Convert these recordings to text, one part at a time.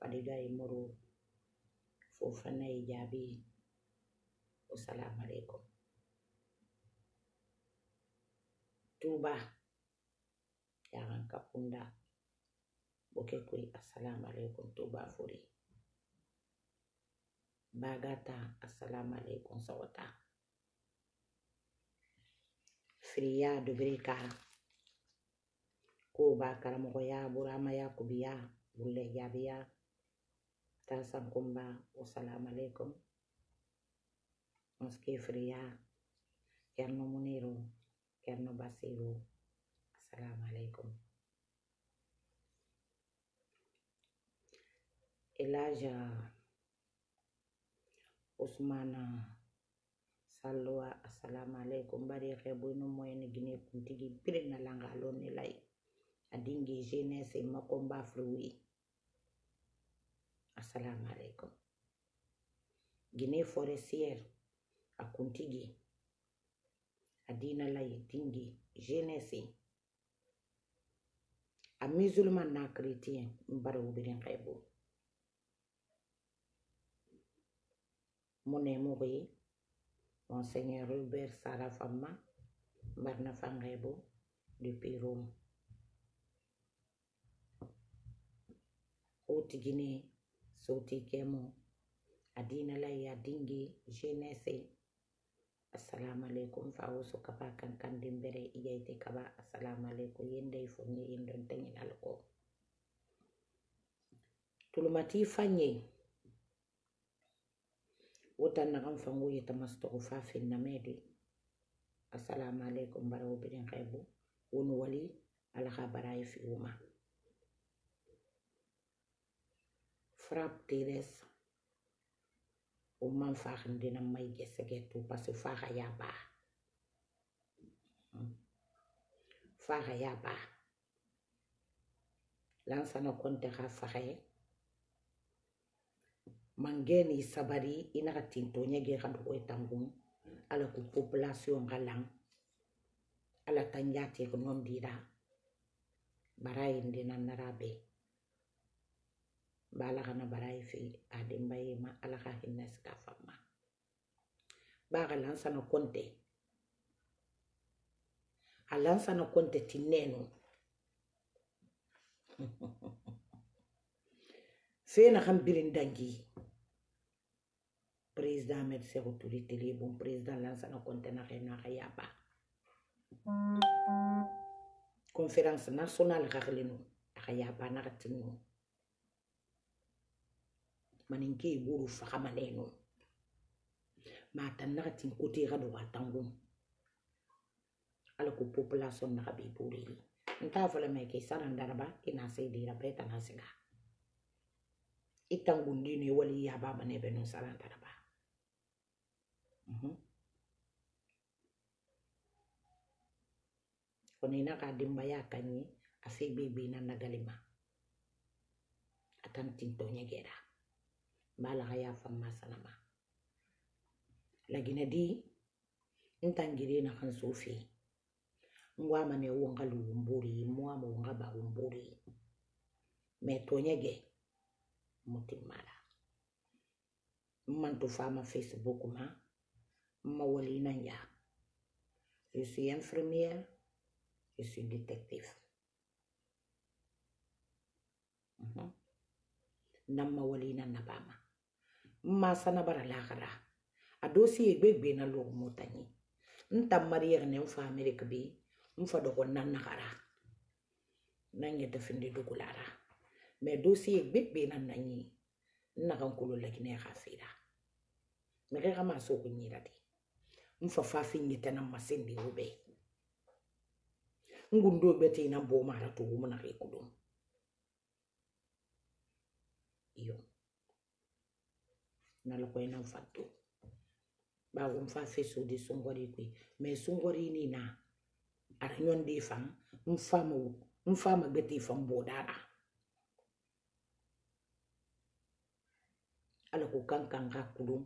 Khadija e e ya Moro Fofana ya Jabi Assalamu alaikum Tuba yaran kapunda boke koi Assalamu alaikum Tuba Furi Bagata Assalamu alaikum Sawata Friya Dubrika ko ba karamɔgɔya burama yakubiya bulle jabiya ta san kun ba wasalamu alaikum muske firiya kerno muniru kerno basiru assalamu alaikum usmana Salwa, assalamu alaikum bari xe boyno moyene gine kuntigi birin na langa lon ne lay adingi jeunesse makomba fruit Assalamu alaikum. Guinée forestière, à kuntigi, à dina Tingi, à à musulman chrétien, mbara ubirin kaibu. Mon émoué, Monseigneur Robert Sarafama, Barna Rebo, depuis Rome. Haute-Guinée, sotikemo adinalaya dingi jenese assalamu aleykum fa kaba kan kandin kaba assalamu aleykum yendey fo ni don tañinal ko tulumati fanye wotan nakan fango yetamasitogo fa finnamedi assalamu aleykum bara wo biren wonu wali alaxa baraye fiwuma framtides uma mfaxin dina may gesegetu parce que faxa ya baax faxa ya baax lansana konte xa faxe mangeni sabari inaxa tinto ñegi xandu koy tangum ala ku population xa lang ala tanjatix nondira barayin dina narabe bala kana bara ye fe adenba ye ma ala ka hinna sika fama ba ka lansana konte a lansana konte tinneno fena kan birin dangi président med seko turi tele bon président lansana konte na xe na xa yaba conférence nationale xaxlenu a xa yaba naxa tinnu manenke iburu faka maneno matannaka tin koteka do batangum ala ko population naka be iburiri nta fola mai ke sara ndaraba ina sai dira peta na siga itangundi ne wali ya baba ne be no sara ndaraba kono ina ka dimbaya kanye ase bebe na nagalima atantinto nyegera mala ya famma salama lagina di na kan sufi ngwamane wonga luwumburi mwama wonga bawumburi metonyege mutimara. Mantu fama facebook ma mawalina ya je suis infirmière je suis détective mm -hmm. walina nabama masana bara lahara adosi egbe gbe na lo mutani nta mariyer ne mfa america bi mfa do gonna nagara nange da finde dugulara me dosi egbe gbe na nanyi nakan kulo lakine ya khafira me ga ma so ko nyira di mfa fa fi nyita na masindi ube ngundo bete ina bo mara to mo na rekudum iyo nalokwena mfatu bawo mfafe sodi sungori kwe me sungori ni na aranyon di fang mfamo mfama gati fang bodara ala ko kankan ka kulum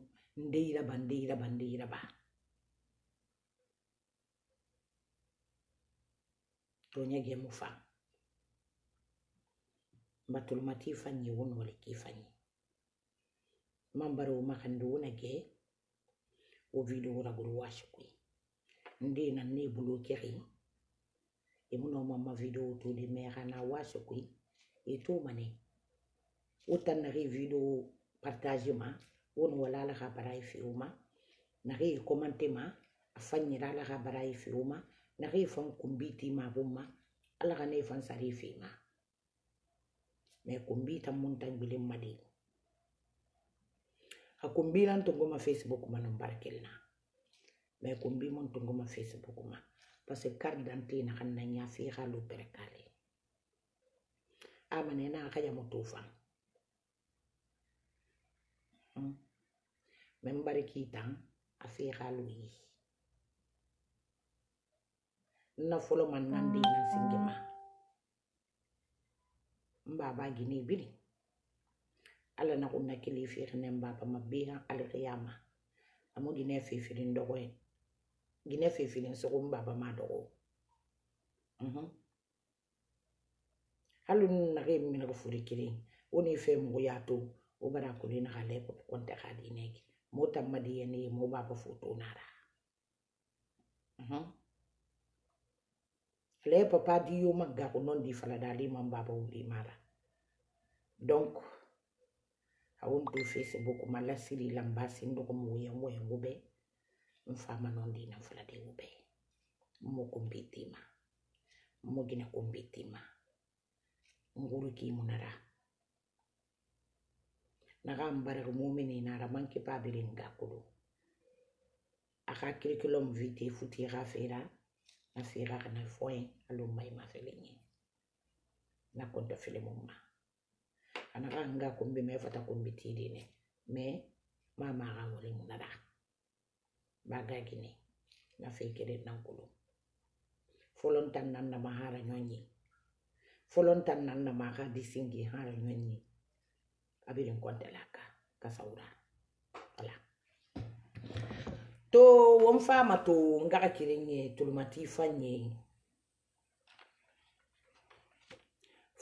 ndeira ba ndeira ba ndeira ba to nyage mu fang batulmati k'i fa kifanyi mambaro makanduna e ke e o video raguru washkui ndina ni bulu kiri imuno mama video to di mera na washkui e to mane o afanyira la khabara e fi uma na kumbiti ma buma ala ga ne me kumbita mun a kumbila ntungoma facebook ma nombal kelna mais kumbimo ntungoma facebook ma parce que carte d'identité na xan na ña fi xalu berekale amane na xaja ya mo tufan hmm. men bari a fi xalu yi na folo man nan di ah. nan singima mbaba gini bili ala nakuna kilifirinen baba mabiha alkiyama amu gine e fifilin dogoyen gine fifilin sogun baba ma dogo e. e mhm. hali nu nage minaka furi kirin woni fe mugu ya to wo bara kuli naga lepo konte ka dineki mo tamma diyene ye mo baba foto nara mhm. lepo pa diyo magga ko non di fala dali man baba wuli mara donc awumntu ufacebook umalasilila mbasi into kumhuya umhoya ngube umfama nondina mfulade ube umokumbitima umokina kumbitima unkulu kimu nara nakambarera umuminina ara mankipa abileni kakulu akakilikilom vidi futhi ikafera nafera kanafoe alomaimafelenyeni nakonto filemuma na ana nga kombi me fata tidi ne me mama ga wole mun da ga gini na fekere na kulu folon tan nan na mahara nyonyi folon tan nan na maga disingi hara nyonyi abirin konte laka saura wala to won fama to ngaka kirinye tulumati fanye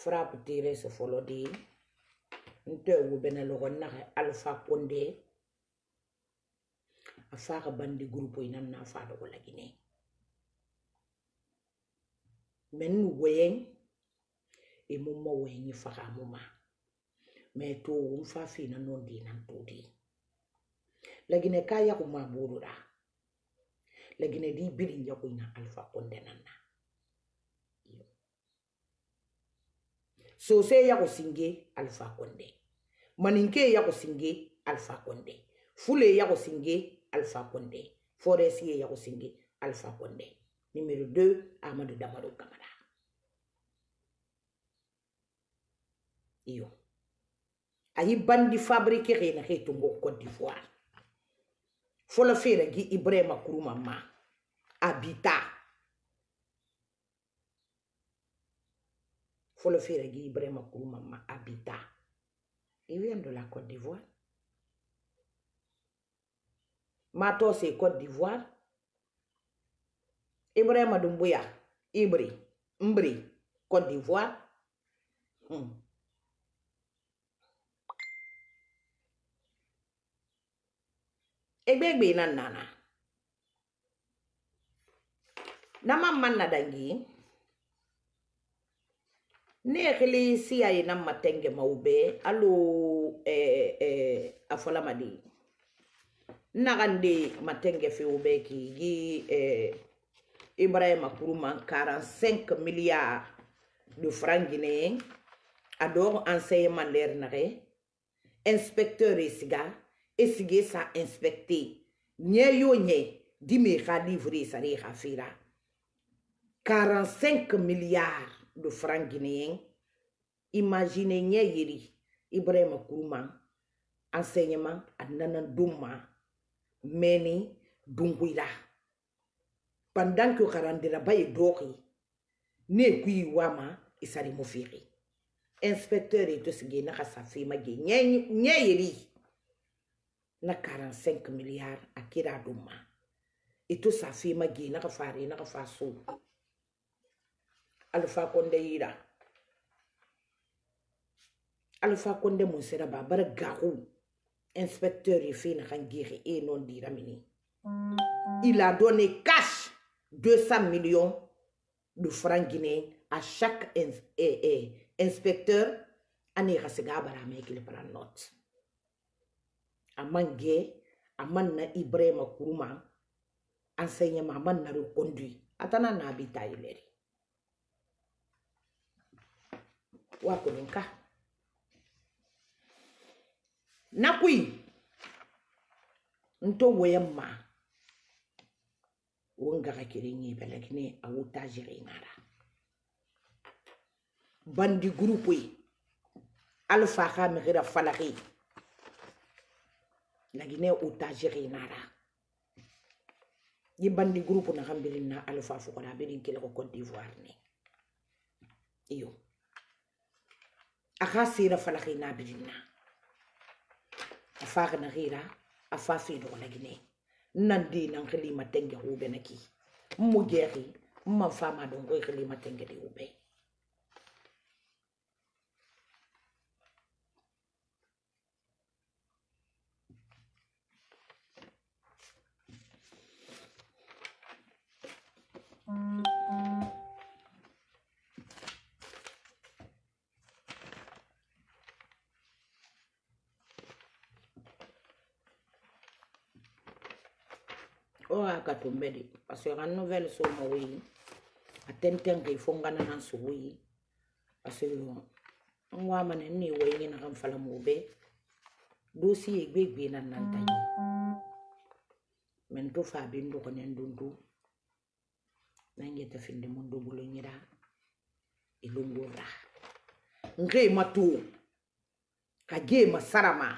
frappe tire se folo di nte wobena logo naxe alpha konde a faxa bandi groupe oy nanna fa logo lagine men woyeng e mumma woyengi e faxa muma ma to wum fa fina non dinan tudi lagine ka yaxuma ɓoɗuɗa lagine di biɗin yaxuyna alpha konde nanna sose yaxu singe alpha konde maninke ya go singe alpha konde fule ya go singe alpha konde forest ye ya go singe alpha konde numéro 2 amadou damaro kamara iyo ayi bandi fabrique xena xe tungo côte d'ivoire fola fera gi ibrahima kuruma ma abita fola fera gi ibrahima kuruma ma abita et rien de la Côte d'Ivoire. Mato, c'est Côte d'Ivoire. Ibrahim Doumbouya, Ibri, Mbri, Côte d'Ivoire. Hmm. Egbegbe na nana. Na mamma na dangi. à la siya yena matenge maube alu eh, eh, afolamadi nagande matenge feube ki gi eh, Ibrahim kuruma 45 milliards de francs guinéens a enseignement ler nare inspecteur esiga esige sa inspecté nye yo nye dimi ka 45 milliards de franc guinéen, imagine nye yiri Ibrahim Kuruma, enseignement à Nana Douma, Meni Dunguila. Pendant que Karandela Baye Dori, ne kui wama, isari mofiri. Inspecteur et tous gena sa fima nye yiri. Na 45 milliards akira Douma. Et tout sa fima gena ka fare na ka faso. alfa konde yira alfa konde mun sera ba bara garu inspecteur ye fe na kan giri e non dira mini il a donné cash 200 millions de francs guinéens à chaque ins eh, eh, inspecteur ane ka sega a bara amee kili para note a man gɛ a man na ibrahima kuruma enseignement a man na reconduit a tana na a bi ta yelɛri wakwenye nka nakwi nto waya ma o ngaga kere ngibe lakini awuta jere inara bandi groupe alfa kha mgira falaki lakini awuta jere inara ye bandi groupe na kambirin na alfa fukona abin kele ko Cote d'Ivoire ni iyo aga sera fala xina birinna afa xana xira afa finoxonagine nandi nan xilima tenge na ki mo jeexi man fama dongoy xilima tenge di xuɓey ka to n bɛ de parce que ka nouvelle so ma o ye a tɛntɛn ka i fo n kana na sogo ye parce que n ko a ma ne ne wa i ɲɛna ka n fala mɔgɔ bɛɛ dosi ye gbe gbe na nan ta ye mɛ n to fa bi n dɔgɔnɛ n don don na n yɛtɛ fin de mo n do bolo ɲira i longo ra n ke ma to ka ge ma sarama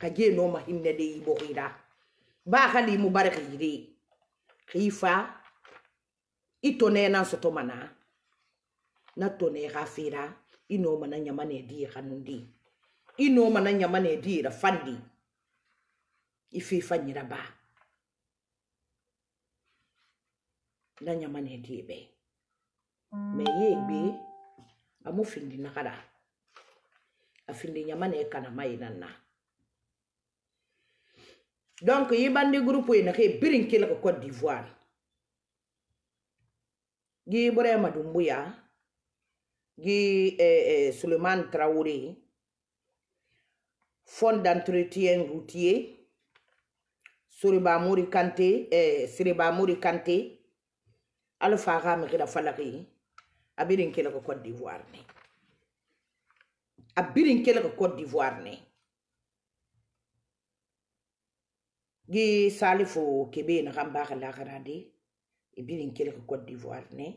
ka ge no ma hinne de i bɔgɔ ira baakandi mubaraka yire khifa itone na soto mana na tone khafira ino mana nyamane di khanundi ino mana nyamane di rafandi ififa nyiraba na nyamane di be me ye be amufindi nakara afindi nyamane kana mai nanna donc yi bandi groupe yi nake birinkila ko Côte d'Ivoire gi Ibrahima Doumbouya gi eh, eh, Traoré fonds d'entretien routier Suriba Mouri Kanté eh, Suriba Mouri Kanté Alpha Rame gida falaki a birinkila ko Côte d'Ivoire ne a birinkila ko Côte d'Ivoire gi salifo kebe na la kala kanade ibiri nkele ko Côte d'Ivoire ne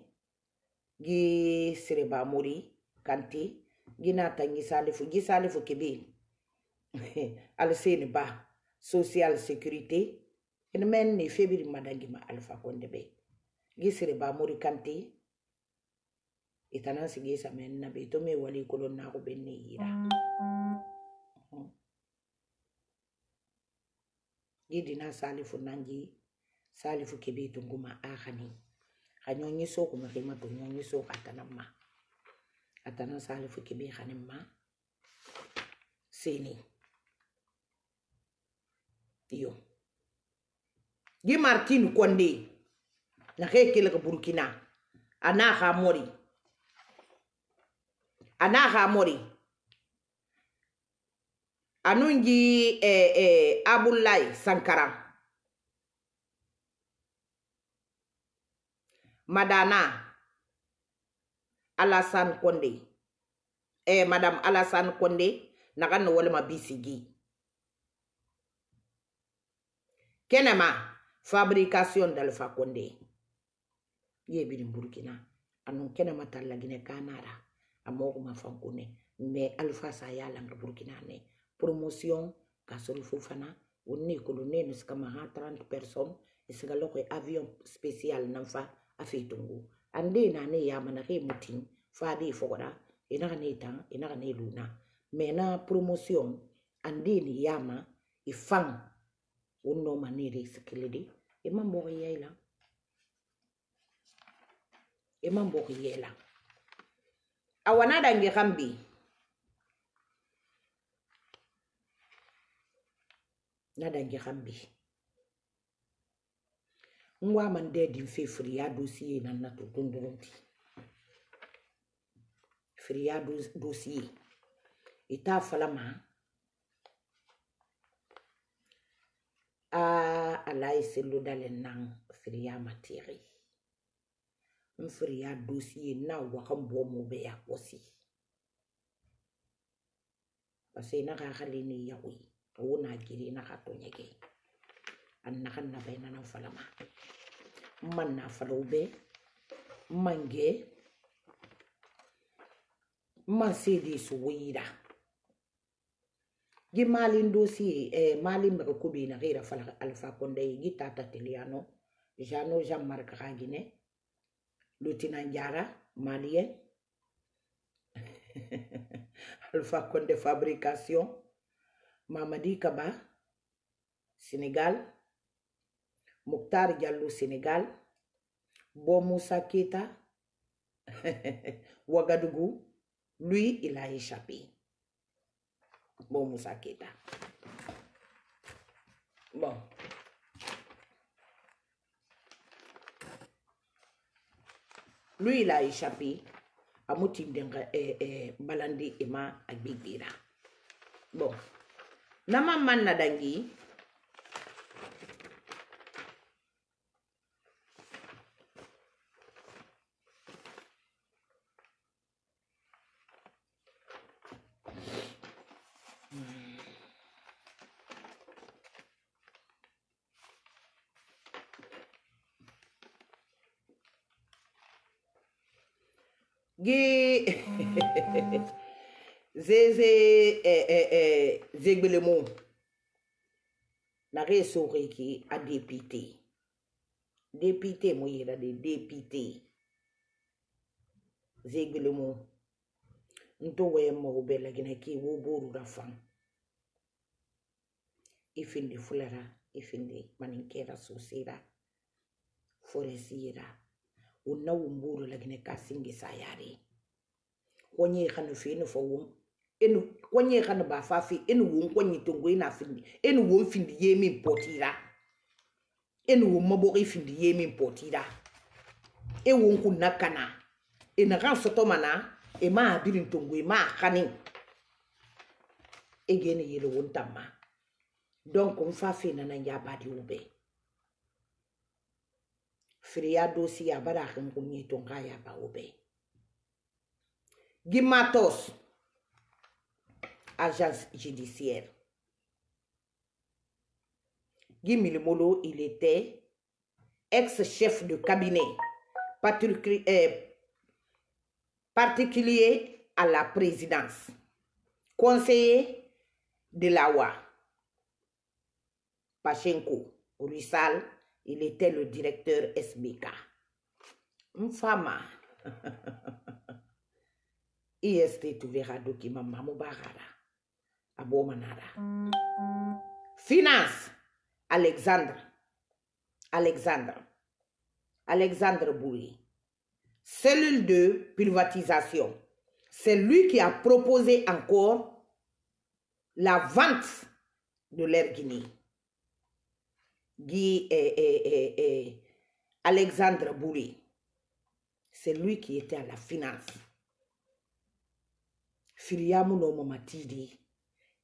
gi sereba mori kanti gi nata gi salifo gi salifo kebe al sen ba social sécurité ene men ne febiri madangi ma alfa konde be gi sereba mori kanti itanan sigi sa men na be to me wali kolon na ko benne mm -hmm. didina salifu nanji salifu kebe tunguma ahani hanyonyi so kuma kema tunyonyi so katanamma atana salifu kebe hanimma seni iyo di martinu konde na ke kelaka burkina ana ha mori ana ha mori anu ngi eh, eh, abulayi sankara madana alasan konde eh, madam alasan konde naga no walma bisigi kenema fabrication dalfa konde ye bini burkina anu kenema tallagine kanara amoguma fankune me alfa sa yalamre burkina ne promotion kasɔrɔ Fufana fana wonne kolonne no sika maha 30 person isika lokwe avion special namfa afitungu. ande na ne ya na he mutin fadi de ina ne tan ina ne luna mena promotion ande ni yama ifang unno manere sikilidi emambo yela emambo yela awana dange gambi na dangihan bi ngwa man de din fe firiya dosiye na na tutun durunti firiya dosiye ita falama a alayi selu dalen nan firiya matiri n firiya dosiye na wakan bɔ mu bɛ ya kɔsi parce na ka hakili ni yago ye wona nagiri na ka to nyege anna kan bayna na falama man na mange man ouira. di su gi malin e malim malin maka kubi na gira fala jano eh, jean ka gine lutina jara malien alfa konde fabrication Mamadi Kaba, Sénégal. Mokhtar Diallo, Sénégal. Bo Moussa Keta, Ouagadougou. Lui, il a échappé. Bon, Moussa Keta. Bon. Lui, il a échappé à Moutim eh, eh, Balandi et Ma Agbibira. Bon. nama manna dangi gi Ze, ze, e, e, e, ze gbele moun. Nare sou re ki a depite. Depite mou ye rade, depite. Ze gbele moun. Ntou wey mou be la gine ki wou gourou rafan. E fin di fulara, e fin di manin kera sosira, foresira, ou nou mou gourou la gine kasingi sa yari. Kwenye yi khanou fey nou fawoum, enu kwenye kana bafafi eno wo kwenye tongo ina findi eno wo findi yemi potira enu wo mabori findi yemi potira e wo kunna kana ina e kan soto mana e ma abirin tongo e ma kani e gene yelo won tamma donc na na ya badi ube firiya dosi ya bara kan kunye tonga ya ba ube gimatos agence judiciaire. Guy Milimolo, il était ex-chef de cabinet euh, particulier à la présidence, conseiller de la loi. Pachenko, il était le directeur SBK. Mfama. IST Finance, Alexandre. Alexandre. Alexandre Bouli. Cellule de privatisation. C'est lui qui a proposé encore la vente de l'Air Guinée. Guy et, Alexandre Bouli. C'est lui qui était à la finance. Filiamuno no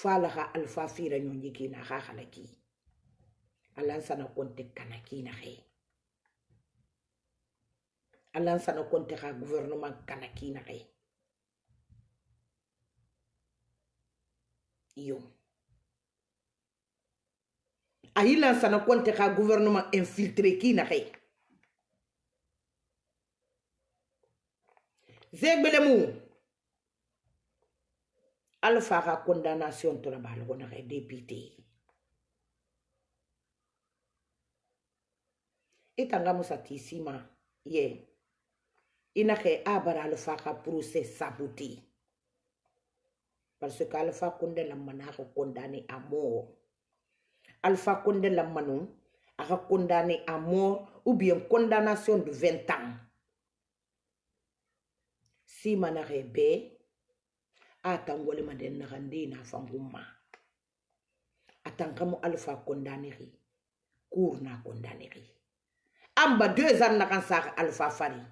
falaha alfafira ñoñi kina hahala ki alan sana konte kana kina he konte ha gouvernement kana kina he yo konte gouvernement infiltré kina he mou. alpha condamnation tona bala gona ga député itanga e musatisima ye ina ke abara alpha ka procès saboté parce que alpha konde la mana ko condamné à mort alpha konde la manu aka condamné à mort ou bien condamnation de 20 ans si mana rebe atangolema dennaga ndena fangumma atankamu alpha kondaneri kurna kondaneri amba deux ans nakan saga alpha fari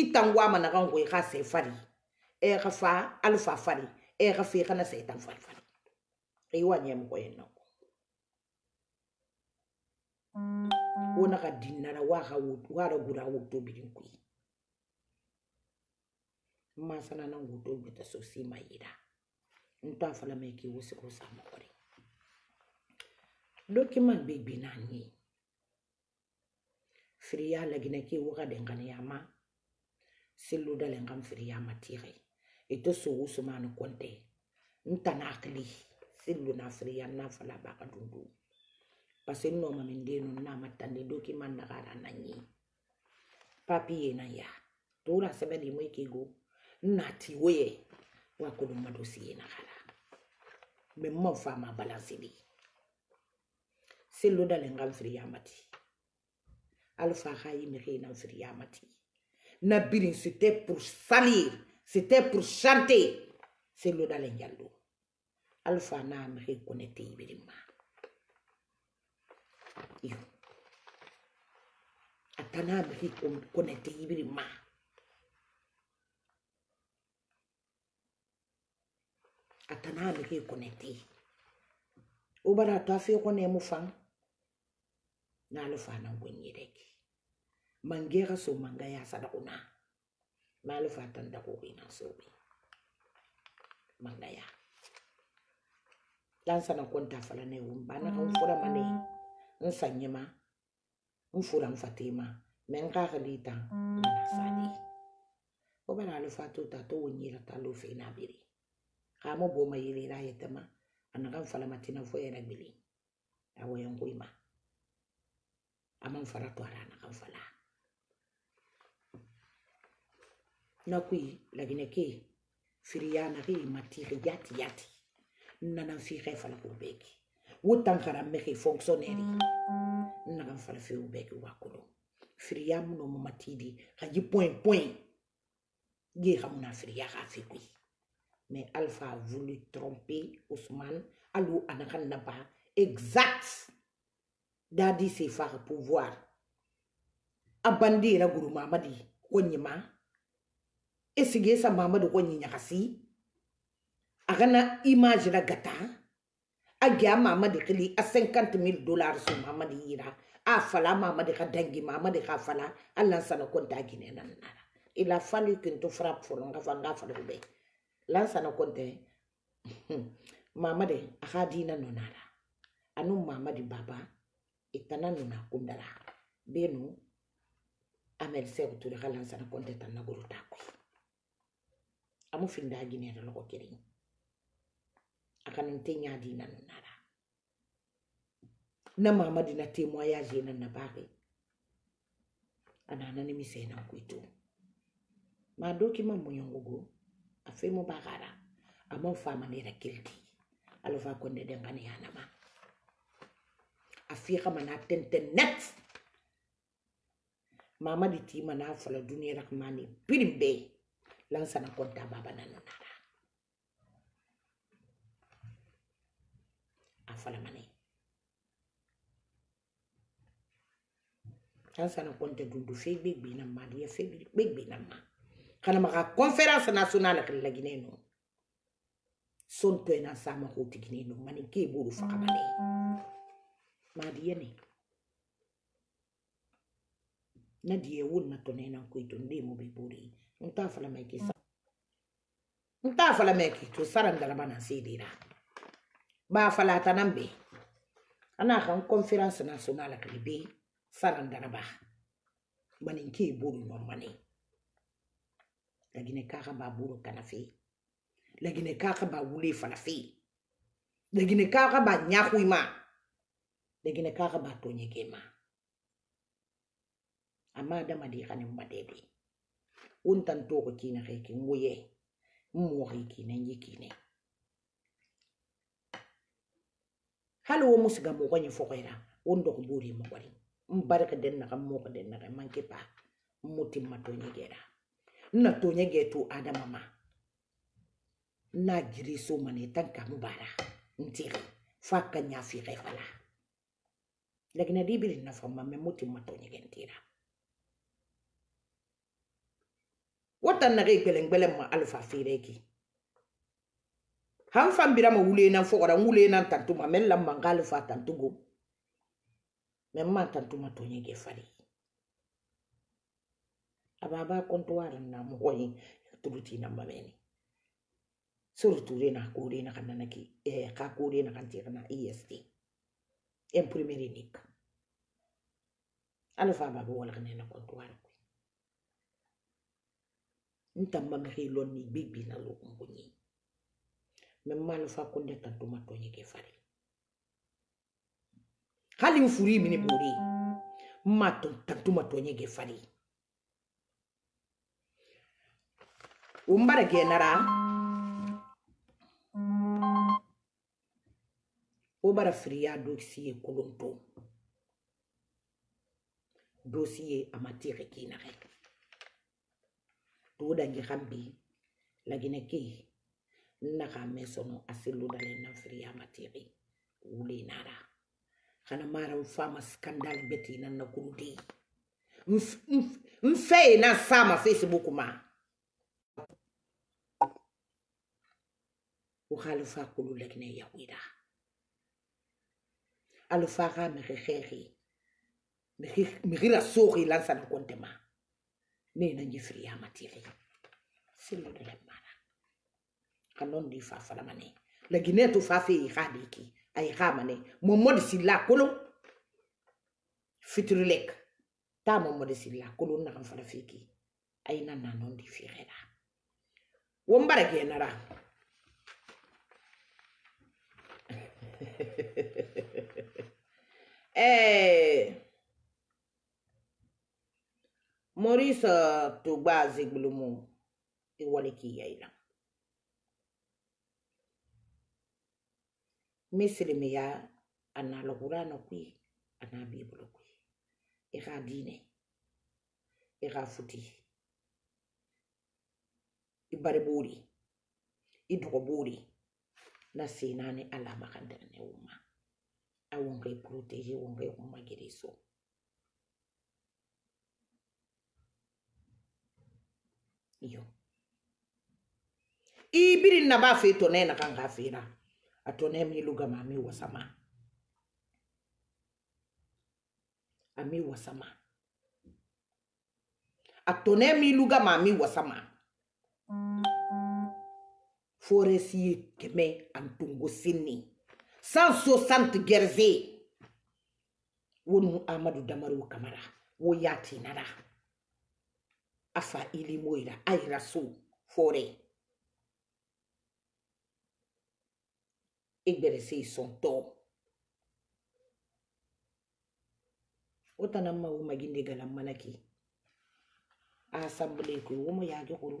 itangwama nakan goy e ga se fari e ga fa alpha fari e ga fe kana seitan fari fari e wanye mo koyena ko wona ga dinna na wa ga wo wa ra gura wo to bidin kuyi masana na wuto gbata sosai mai gida in ta fala mai ke wasu ko samu kwari dokiman gbegbe na ni firiya lagina ke wuka dengani ya ma silu da lengan firiya matire ito so wusu ma ni kwante in ta na akili silu na firiya na fala ba ka dundu pase nɔ ma min den na ma tande doki ma nagara na ni papiye na ya tora sɛbɛ de mo ke go Nati we, wakon ou madousi ena ghala. Memo fama balansi li. Se loda lengan vri yamati. Alfa hayi meche nan vri yamati. Na bilin sete pou sali, sete pou shanti. Se loda lenyalou. Alfa nan meche kone te ibiri ma. Yo. Ata nan meche kone te ibiri ma. atanalo ke connecté ubara to afi ko ne mu fan na lo fana ngwenye reke mangera so manga ya sada una na lo fata nda ko ina so bi manga ya dan sana konta fala ne umba na ko fura mane nsanyema nfura mfatima menga galita na sadi ubara lo fatu ta to nyira ta lo fe na biri kamo bo ma yele ira yetama anaga mfala matina fo era gbili awo yangu ima ama mfara twara anaga mfala na kui lagine ke firiyana ke matiri yati yati nana fi ke fala ko beki wutan kara me ke fonctionnaire mm. naga mfala fi beki wakolo firiya muno mo matidi ka ji point point ge ka muna firiya ka fi kui Mais Alpha a voulu tromper Ousmane. Alou Anakanaba. Exact. Dadi Sefar pouvoir. Abandi la guru mamadi. Konyima. Esige sa mamadu konyinyakasi. Agana image la gata. Agia mamadi kili a 50 000 dollars sur mamadi ira. A fala mamadi ka dangi mamadi ka fala. Allah sana konta gine nanana. Il a fallu que tu frappe pour l'enfant, l'enfant, l'enfant. lansana kɔntɛ mamadi a ka diina nɔnara anu mamadi baba itana nɔna kundara benu amerisɛgu ture ka lansana kɔntɛ tanna goro ta koyi amu finda ginera lɔgɔ kelen a kana n tɛ ɲa diina nɔnara na mamadi na temoyaje na nabari anana nimisena kuitu madoki mamuyongugu mo bagara ama ufamanira kildi alofa konde dengane ma afika mana tenten net mama di ti mana e fala duniya rahmani pirimbe lansana konta baba nanonara afala mane lansana konta dundu fe gbegbe na ma diya fe be na ma kana maga conférence nationale kan lagine no sonto ena sama ko tigine no mani ke e buru fa kamane ma diye ne na diye e won na to nena ko e to nde mo be buri nta fala mai ke sa nta fala mai ke to saran dala bana sedira ba fala tanambe ana kan conférence nationale kan be saran dala ba mani ke buru no mani lakini kaka ba buru kana fe lakini kaka ba wule fana fe kaka ba nyahu ima lakini kaka ba tonye kema amma dama di kani untan to ko kina heki nguye mu heki na yikine halo wo musiga mo ko nyofo ko ko buri mo ko ri den na kam mo ko den na manke pa natonya ngethu adamama nagiriso mane tankamubara ntiri faka nyafire fala lakini adibili nafama memuti matonya gentira watannaxe gbelenggbeleng ma alfa fireki han fanbirama wulenan fogora n wulenan tantuma men lammanxa alfa tantugo men ma tantuma toɲege fari ababa kontwara na mokoy turuti na mameni surtout rena ko rena kana naki e eh, ka ko na kanti tira e na est en primeri nik ala fa baba wala kana na kontwara ko nta mame lon ni bibi na lo me memmalo fa kunde mato ni ke fari hali ufuri mini buri maton tantuma tonye ke fari umbargenara o bara firiya dosiye kolonto dosiye amatire kinare todangi xambi lagine ke naxa me sono a selludale nan firiya amatiri wulenara xana maram fama scandale betinan na kurude n feye na sama facebook ma ukhalifa kululakine yakhwila alufakha mikhekhekhi mikhila sukhi lansana kontema matiri njifiriya de silludu kanon di fa falamane laginetu fafe ikha biki ayikha mane momodi silla kolo fitrulek ta momodi silla na nakan fala fiki ayina nanondi fikhela wombarakeenara ee Moriso Togbazi gbulumu iwalikiyaila misilimi ya a na ana alqur'ano kwi ana bibulu kwi iga diine iga futi i bari buuri i dogo buuri na senane ala alama ka dɛrɛnɛw ma aw ngai protege aw uma kumagereso iyo ibiri na ba fe tone na kan gafira atone mi luga mami wasama ami sama atone mi luga mami wasama foresi keme antungo sini sanso sant gerze wonu amadu damaru kamara wo yati nara afa ili moira ayra so fore igbere se sonto otanamma wo maginde galan malaki asamble ko wo mo yage koro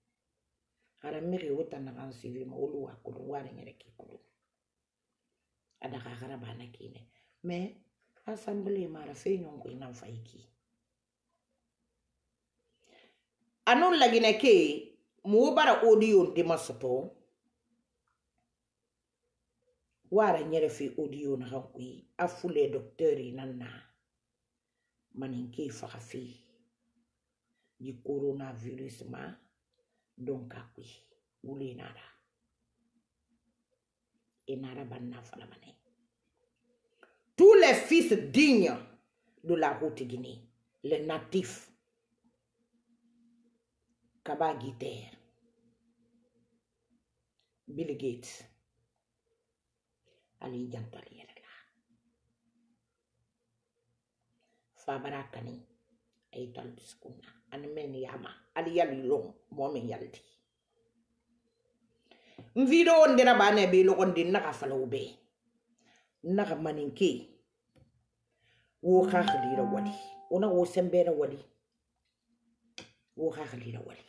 garamege o tanagang selemo o le wa kolong o a renyere ke kolong a dagagara bana kene me a sambolema ara fe nyonko enang fa eke anon lagina ke mo bara odiyon de masoto wara nyere fe odiyon hankui a fule docteur nanna manin ke faga fe di coronavirus ma donc akwi ule nara, inara banna fala Falamane. tous les fils dignes de la route Guinée les natifs Kaba Bill Gates Ali Jantali Fabra Kani ɛyitɔ ali dusukun na ani mɛ ni y'a ali yali lɔn mɔɔ min yali di n video n dira baa na bɛ lɔgɔn de n naga falaw bɛ maninke wo ka halira wali o na wo sɛn bɛɛ wali wo ka halira wali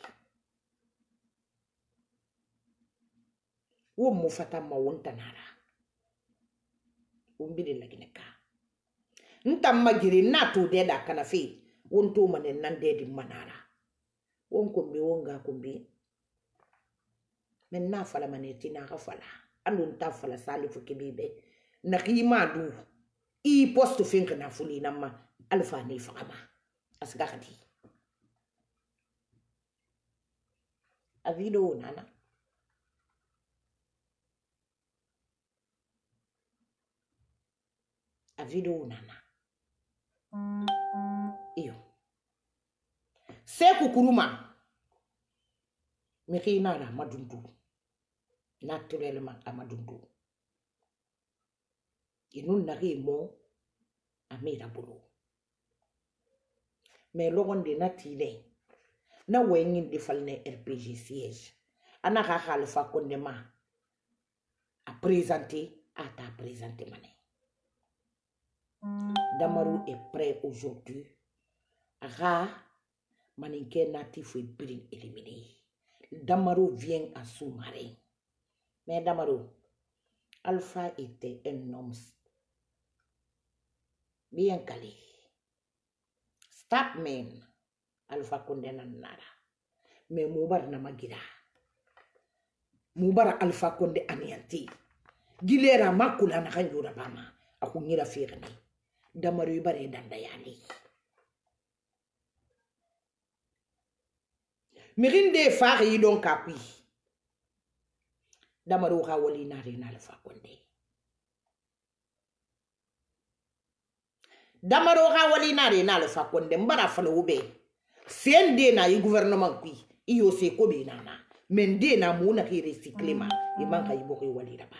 wo mu fata ma wo n tanara o n bi de laginɛ kan n tan ma gere n n'a t'o dɛ da kana fe wonto manen nandedi manara won kumbi wonga kumbi men na fala mane tinaxa fala andun ta fala salifu kibibe naxima du i poste finxina fulinanma alfa ni faxama a siga xati a video nana a video nana mm. Seku kuruma me khina na na madundu naturellement a madundu inun nari mo amira me bulu me logonde de na tile na wenyi de falne rpg siège ana fa khalifa kondema a présenter à ta présenter mané Damaru est prêt aujourd'hui Ra Maninke natif with birin elimini. Damaru vien asumare. sous damaru Mais Damaro, Alpha était un bien kali. Stop men, Alpha kondena nara. mubar na namagira. Mubar alfa konde anianti. Gilera makula na kanjura bama. aku Akungira firni. Damaru ibare dandayani. mirin de faxe yi don kakuy damaro xa woli narenal fa konde damaro xa woli narenal fa konde mbara falowu be sen de na yi gouvernement kuy i yo se ko be nana men de na mu na xi recycle ma i man xa yiboxe walira ba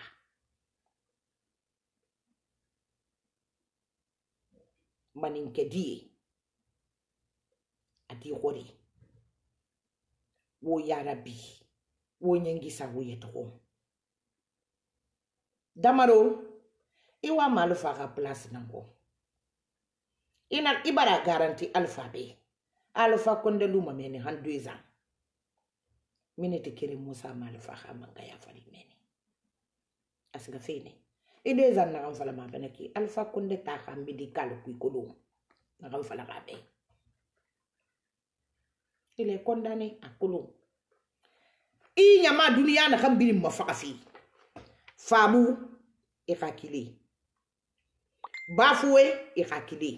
maninke diye ati xori wo yarabi wo nyengisa wo yetogo damaro iwa e malufa ka place nango ina e ibara e garanti alfa be alfa konde luma meni han 2 ans minete kere musa malufa ka manga ya fari meni asiga fene i 2 ans na kan fala ma bene ki alpha konde ta di kalu ku ko do na kan fala ka be il est condamné à kolon i ɲama duniya naxa mbiri mafagafi faamu i xa kile bafuwe i xa kile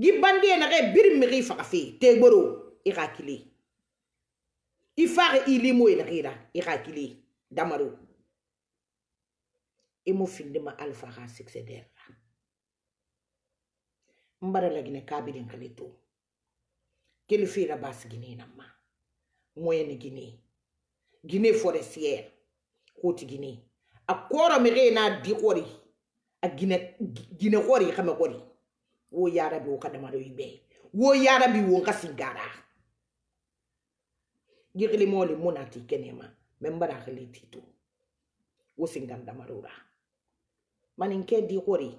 gibande naxe biri mixi fagafi tegboro i xa kile i faxe i limoye naxira i xa kile damaro i mo findima alpha xa succédaire mbaralagine kabirin halittu kelifira bas guinée namma moyenne guinée guinée forestière hoti guinée a koro mi rena kori a guinée kori xame kori wo yarabi wo kadamaro yibe wo yarabi wo nka singara yigli moli munati kenema men mbara halititu wo singandamarora kori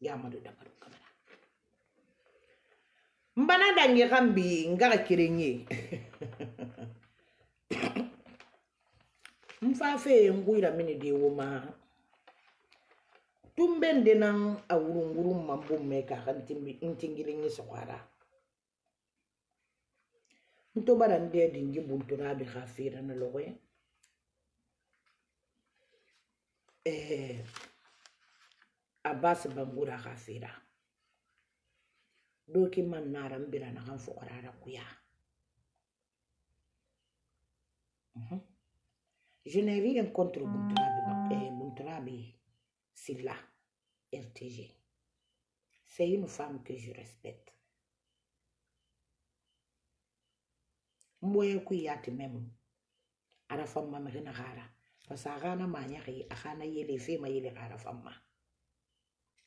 yamadu dangaro kamana mbana dange kambi ngaka kerenye mfafe nguira mini de woma tumben denan a wurungurum mambo me kaka ntingilingi sokwara ntobara nde dingi buntuna be ka fera na logoye eh abbas bambura kafira doki man naran bira na kan fukarara kuya mhm. je n'ai rien contre Munturabi eh, Silla RTG c'est une femme que je respecte mboye kuyati même ara famma mexina xara parce que axana mañaxi axana yele fema yele xara famma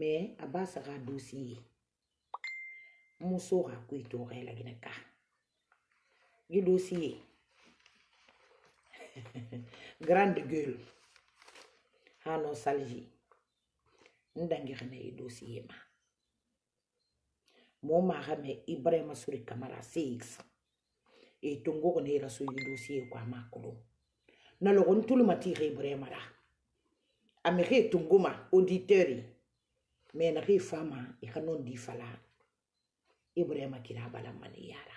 me a b'a saga dosi ye muso ga ko e togae lagina ka gi dosi ye grande gueule ha ah nostalgie n dangegana ye dosi ye ma mo maga me ibrahima suri kamara six e tongo go ne raso yi dosi ye kwa makolo na logo ntulu matire ibrahima la a me ge tongo ma auditeur mena ke fama e ka non di fala ibrahima kira bala mani yara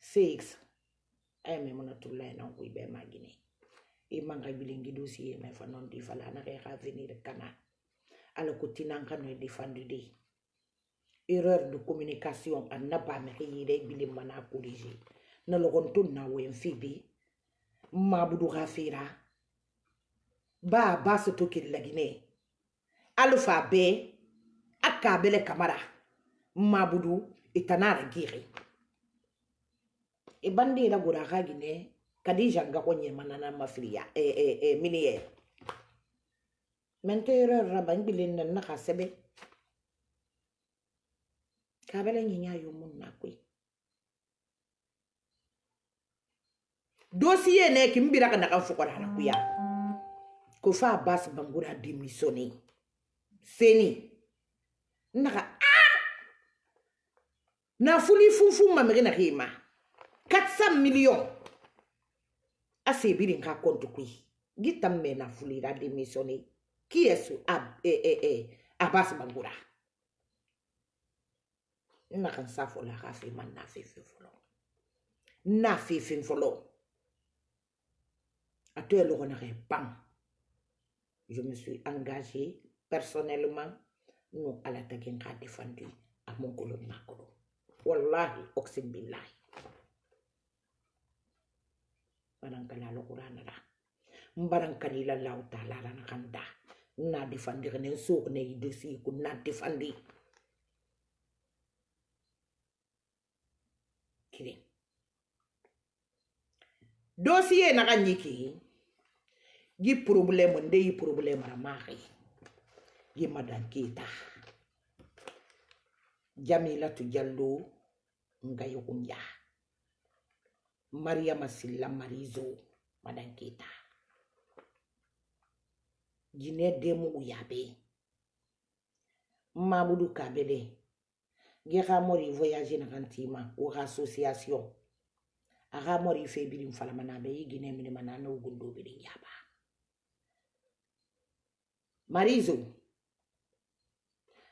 six ay me mona tulla na ku ibe magine e manga bilingi dossier me fa non di fala na ke ka venir kana ala ko tinan ka no di fandu de erreur de communication an na ba me ke yire bilim mana corriger na lo kon tun na wen fibi mabudu gafira ba ba se to la guinée alfabe akabele kamara mabudu itanara giri ibandi e ila gura gagine kadija nga kwenye manana mafilia e, e, e, miniye mente yoro raba ngbilen na naka sebe kabele nyinya yumun nakwe dosiye ne kimbira kana kan fukora na kuya ko fa bas bangura démissionner seni naka ah nafuli funfun mamege naka ima 400 million asebiri nka kontu kui gitam me nafuli ra démissionné qui est su ab eh eh eh abbas bangura naka nsafo la ka fe man na fe fe folo na fe fe folo atoye logo naka e bang je me suis engagée personnellement à la tagin ka defandi a mon kolon nakolo wallahi oksin billahi baranka lalo qur'ana da la law ta'ala ran kanda na defandi ne so ne si ko na defandi kire dossier na kan yiki gi problème ndey problème ra ye madan keta jamilatu jallo ngayokunya mariama silla marizo madan keta jinɛ demu uyabe mamudu kabede gɛxa mɔri voyage na kan tima waxa association axa mɔri fe birin falamana be i ginɛ minimana na ugundo birin yaba marizo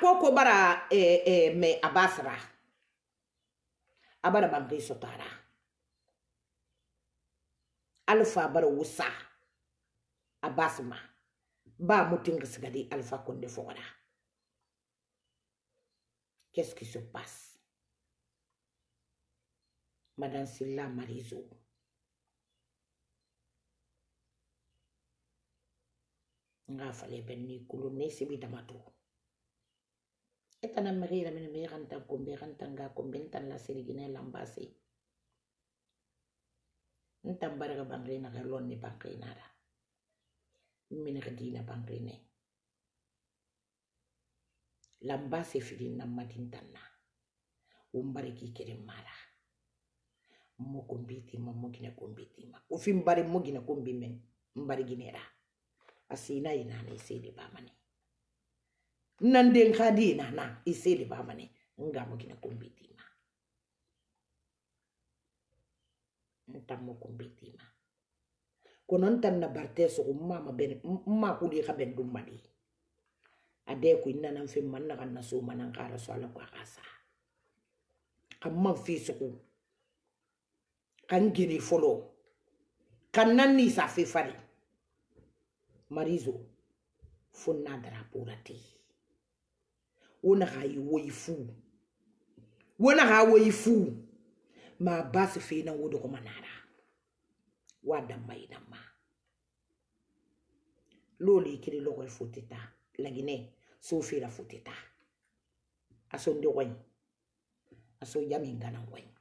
ko ko bara eh, eh, me abasra abara bambe sotara alfa bara wusa abasma ba mutinga sigadi alfa konde fora qu'est-ce qui se passe madame Silla Marizo nga fale ben ni kulun ne sibi damato etana merira mene meranta kumbe ranta nga kumbe ntan la sirigine lambasi ntan baraga bangrena ga lonni bangrena da mene ga dina bangrene lambasi fidin nan matin tanna umbare ki kere mara mo ma mo gina kumbiti ma Ufi mbare mo gina kumbi men mbare ginera asina ina ne sai de mani nan den ka di na na ise de ba mane nga mo kina kumbiti ma nta mo kumbiti ma kono ntan na barte so ko mama ben ma ko li ka ben dum mali ade ko inna nan fe man na kan na so man an kara so ala ko asa kan man fi so ko kan gene folo kan nan ni sa fe fari marizo funna drapura tei O naka yi weyifu. O naka weyifu. Ma bas fe nan wodo koman ara. Wa damba yi damba. Loli kiri lo weyifu teta. Lagine, sou fe la weyifu teta. Aso ndi weyifu. Aso yamin gana weyifu.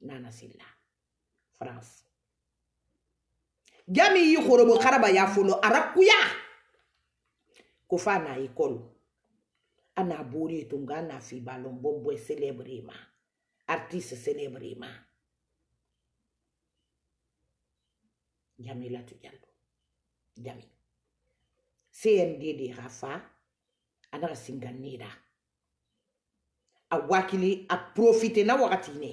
Nan asila. Frans. Yamin yi korobo karaba ya fulo arap kuya. Kufana yi kolu. anaburi tunga na fi balombombwe celebrima artiste celebrima jami latu jallo jami cnd de rafa anaga singanira a wakili a profite na wakati ne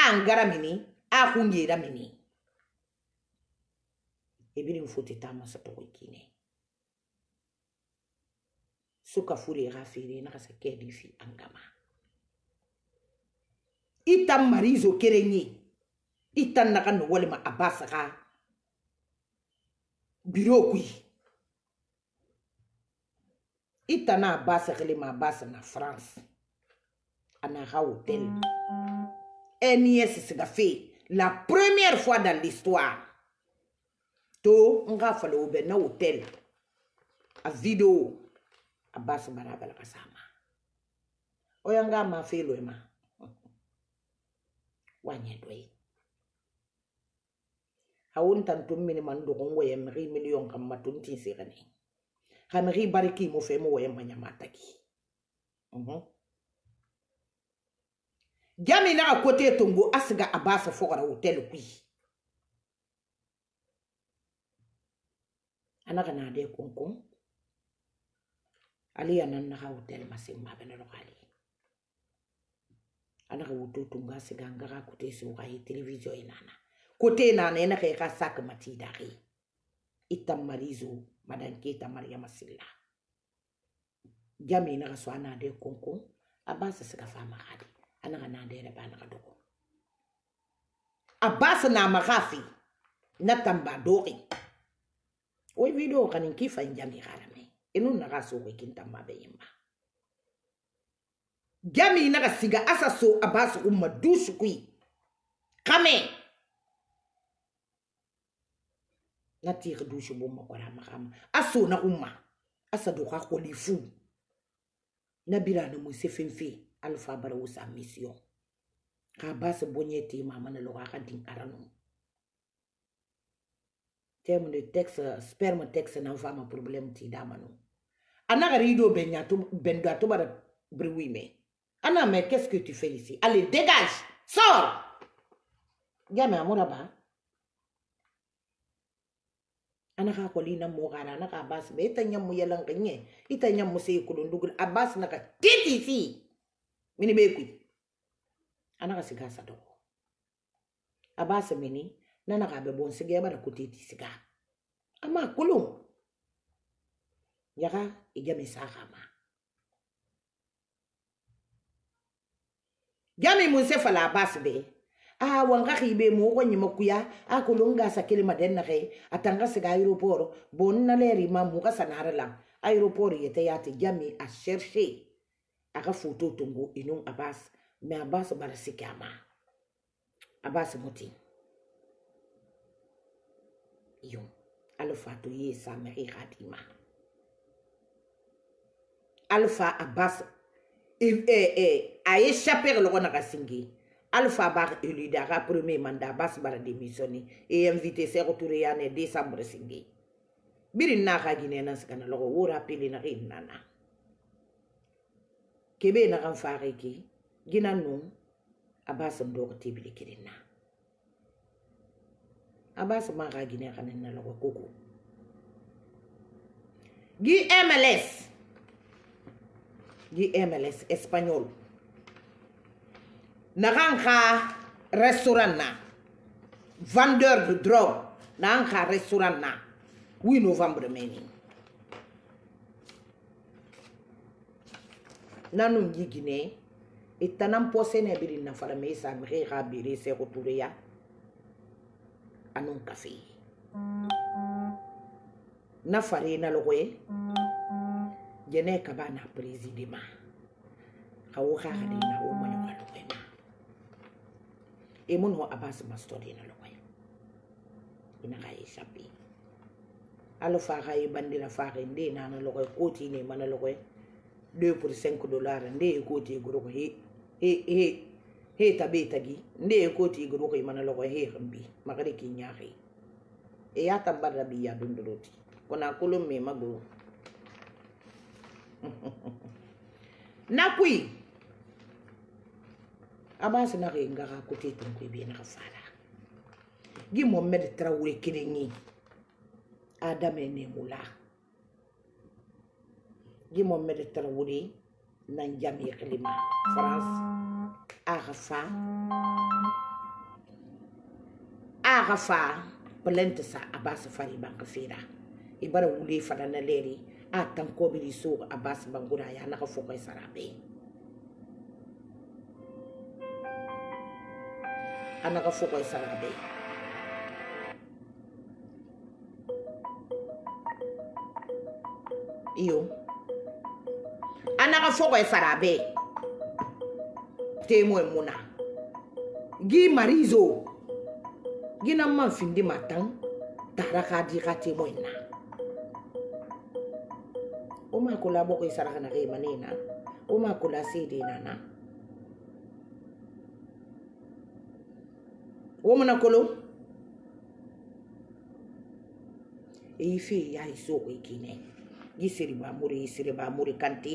a ngara mini a kungera mini ebirin fote tamasa tokoy kine n'a fere nakasakedi fi angama itan marizo kerenye itan nakano walima abasaka biro kui itana abasakele ma abasa na france ana ha hotel nes siga la première fois dans l'histoire to nga fale obe na hotel a vidéo. abas bas barabal kasama oyanga nga ma wanyedwe wanye hawun tan tum mini mandu do ngo mri ri million kam matun sirani xam ri bari mo fe mo yem mhm. jami na kote tungu asiga abasa fogara hotel kui anaka na de konkon ali yana hotel wutel ma simma kali roxali anaxa wuto tunga siganga xa coté suxayi télévision i nana coté nana i naxe xa sak matidaxi i tammariso madan keta ya mariama silla jami naxa so a nade konkon a basa siga fa maxadi a naxa nadere ba naxa dogo a basa na maxa fi na tamba doxi woy video jami eno naga so kwe kinta mabe yima gami naga siga asa so abaso umma dushu kui kame na tiri dushu bumma kwa rama kama aso na umma asa doka kwa lifu na bila na mwise fenfe alfa bara usa mission ka basa bonye te mama na loka ka din aranon terme de texte euh, sperme texte na fama problème ti d'amano. anaga rido benya tu bara bruit mais Anna, mais qu'est-ce que tu fais ici Allez, dégage Sors Gamin, amora ba. Anaka kolina mogara, anaka abas, mais ita a yalang kenye, ita nyamu se kulundugul, abas naka titi si. Mini bekui. ka sigasa do. Abas mini, nanakabe bonse kuyaba nakuthetisa kabo amakulungu yaka igyama esakama gyama imunse fala abasi be awa nkakibe muukonyima kuya akulu nkasakele madennake atangasika aéroport bon nalerima mukasanare lang aéroport yete yate gyami acherche aka foto tungu inung abas me abas bara sikama abas muting yon alpha toye samiri radima alpha abas eh, eh, aye chapere logo na ka singi alpha bar eludara premier mandat abas bara démissionné e invité sero touré yane décembre singi biri na ka guiné na sikana logo wo rappelé na rin nana kebe na kan fare ki gina nu abas ndoro tibili kirina Abas man ka gine akane nan lakwe koko. Gi MLS. Gi MLS, Espanyol. Nan an ka restoran nan. Vandeur de dron. Nan an ka restoran nan. Ouye novembre meni. Nan noum gi gine. E tanan posene beri nan faleme isa mre ka beri se koture yam. anongkafe na fare na logoe yene ka bana president ma ga o ga ga dina o mo nyoa logoe ma e mo no abas ma story na logoe ina e ga e sapi alo fa ga e bandira fa ga e ndi na na logoe ko ti e ne ma na logoe 2 pour 5 dollars ndi ko ti gro ko he he he he ta be tagi nde e koti igoro ko imana logo he hambi magare ki nyaari e ya tambara bi ya dunduroti kona kolo me magoro na kui abasi na ke ngaka kote tun ko bi na fala gi mohammed traore kirengi adame ne mula gi mohammed traore nan jami e klima france Arafa, Arafa, balanta sa a basu fari E fera ibara wule fara na leri a tan ko bi a base bangura a na fo kai sarabe ana ka sarabe iyo ana ka sarabe témoin e mun na gi marizo gina man findi ma tan tara k'a di ka témoin e na o ma ko la e bɔgɔ i saraka na kɛ mane na o ma ko la se de na na o mana kolo e yi fe ya iso ko ikine gi siriba muri siriba muri kante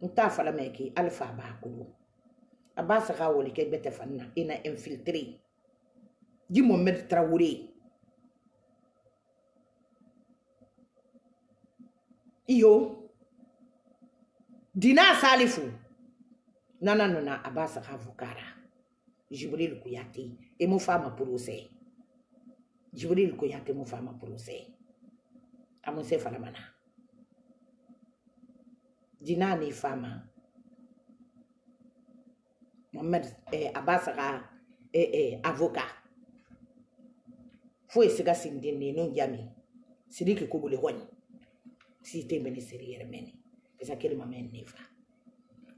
n t'a fala mɛ k'i alifa a b'a kolo e a b'a fɛ k'a wale kɛ gbɛtɛ fani na i na infiltre ji mohamɛd tarawele iyo dina salifu nana nana a b'a fɛ k'a vokara jibril kuyate e mo fa ma porosɛ jibril kuyate e mo fa ma porosɛ a mo se falamana jinani fama mohamed eh, abasa ka eh, eh, avocat foyi siga sindini nu jami sidiki kubule honi sitembene seri yɛrɛ mɛni pesa kelema mɛn nefa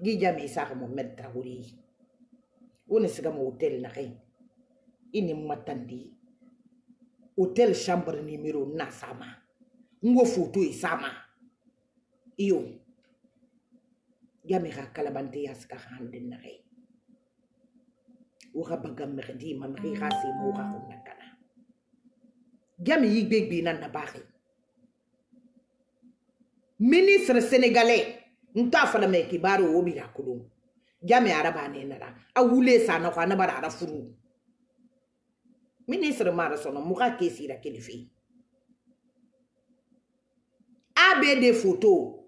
gi jami isaka mohamed tragouri wo ne siga ma hotel naxe i ni matandi hotel chambre numéro na sama ngo foto e sama iyo gamera kalabante yaska handen nare ura baga merdi ma mri rasi mura na kana gami yigbe gbe na nabari ministre sénégalais nta fana me kibaru wo bi yakulu ya, me araba ne nara awule sana kwa na bara ara furu ministre mara sono mura kesi ra kilifi abd photo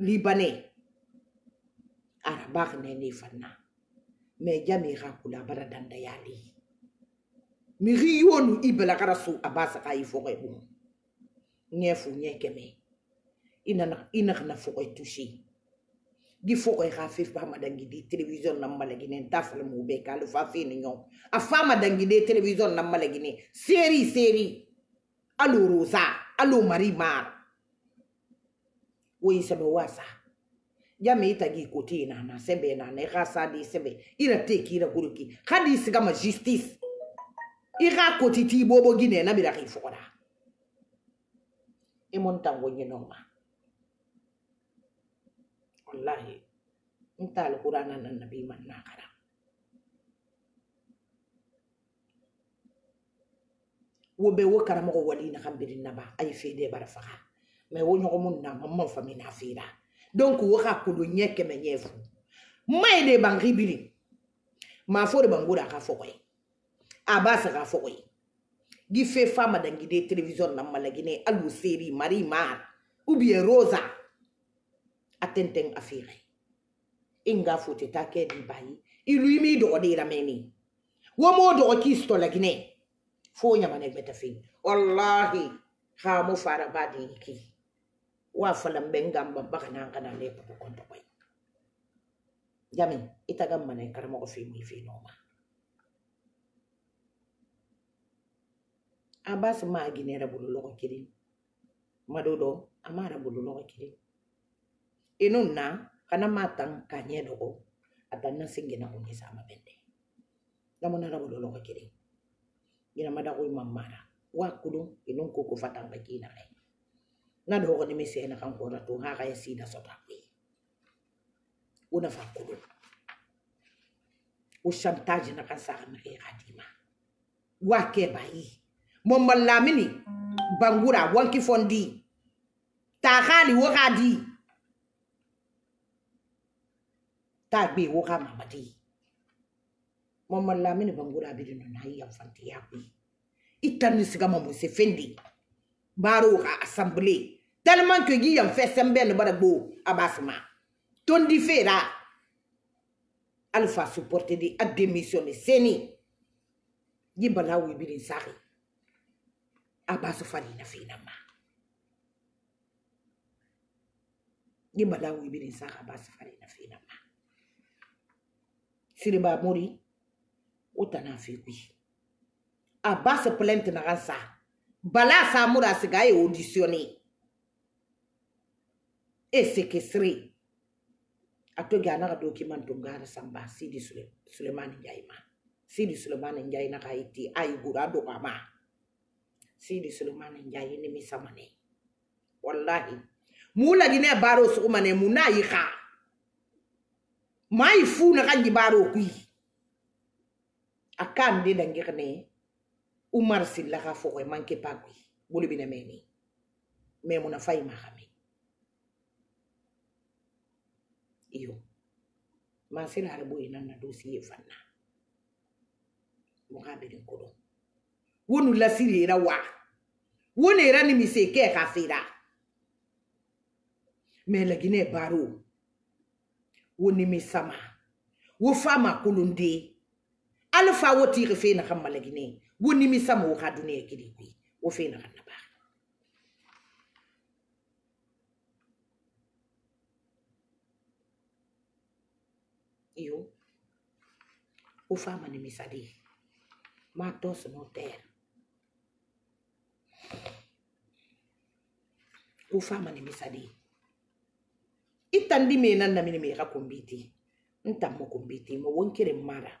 libanais arabak nene fanna mai jamira kula bara dandayali miri yonu ibelakara su abasa kai fokoy bum nyefu nyekeme ina ina kana fokoy touché di fokoy xa fef ba madangi di télévision na malagi ne tafal mu be kalu fa fe ni ñow a fa madangi de télévision na malagi ne série série alu rosa alu marimar wei sɛbɛ wasa jami ita gi kote na na sɛbɛ na na ika sa di sɛbɛ ira teki ira kuruki hadi siga ma justice ika koti ti bobo gine na bira ki fora imon tango nyi noma wallahi nta alqur'ana nan nabi man na kara wo be wo karamɔgɔ wali na kan biri naba a ye fee de bara faga mɛ wo ɲɔgɔnmu na ma ma fami na fira donc wo ka kolo ɲɛ kɛmɛ ɲɛ fu maye de bangi biri ma fo de bangora ka fɔgɔ ye a b'a fɛ ka fɔgɔ ye gi fe fa madangide televisɔn na malagine alu seri mari mar ubiyɛ rosa a tɛntɛn a fira i e nga fo tɛ taa kɛ di ba ye ilu i m'i dɔgɔ de yiramɛni wo m'o dɔgɔ k'i sɔtɔ laginɛ fo ɲamanɛ gbɛtɛ fe wallahi ha mo fara ba de ki wa falam be ngamba bakana kana le ko ko ko jamin ita gamma ne karma ko fi mi fi noma abas ma gine rabulu ko kirin madodo ama lo ko kirin inun na kana matang kanye dogo atan na singina ko sama bende namun rabulu logo kirin gina mada mamara wa kudum inun ko ko fatanga kina ai ko ni mesena kankona tu ha una sina sotakwe unafaa kulunga chantage na kansara mke wa ke bayi momalamini bangura wanki fondi takhali wakadi tagbi waka mamadi momalamini bangura bidino na am ya fanti yakwi itani siga se fendi baro ka assembly tellement que a fait fait sembe no bara abasma ton di alpha supporte di ak seni gi bala ou bi din farina fina ma gi bala wi bi din farina fina ma siriba mori utana fait oui. abasu plainte na sa bala se sigaye auditionné. esekesiri atogi anaka doki man tongara samba sidi sulemani njaima sidi sulemani njai naka iti aigura dogama sidi sulemani njai nimisamane wallahi mu ladine baro sugumane mu na yi xa ma yi fu naka njibaro kui a kan de dangixne umar sillaxa foxe manke pa kui bulu bina meni mais muna fayimaxame iyo mansilare boye nanna dosiye fanna mohaɓeɗen ko ɗon wonu lasirera wa wonera ni mi se ke ka sera mais lagine baro woni mi sama wo fama kulunde alfa wo tiri woni mi sama wo ka duniya gidi kuyi wo fe na kanna io o fama ne mi sa di ma tos no ter o fama ne mi sa di itandi me nan na mini me ka kumbiti ntammo kumbiti mo wonkere mara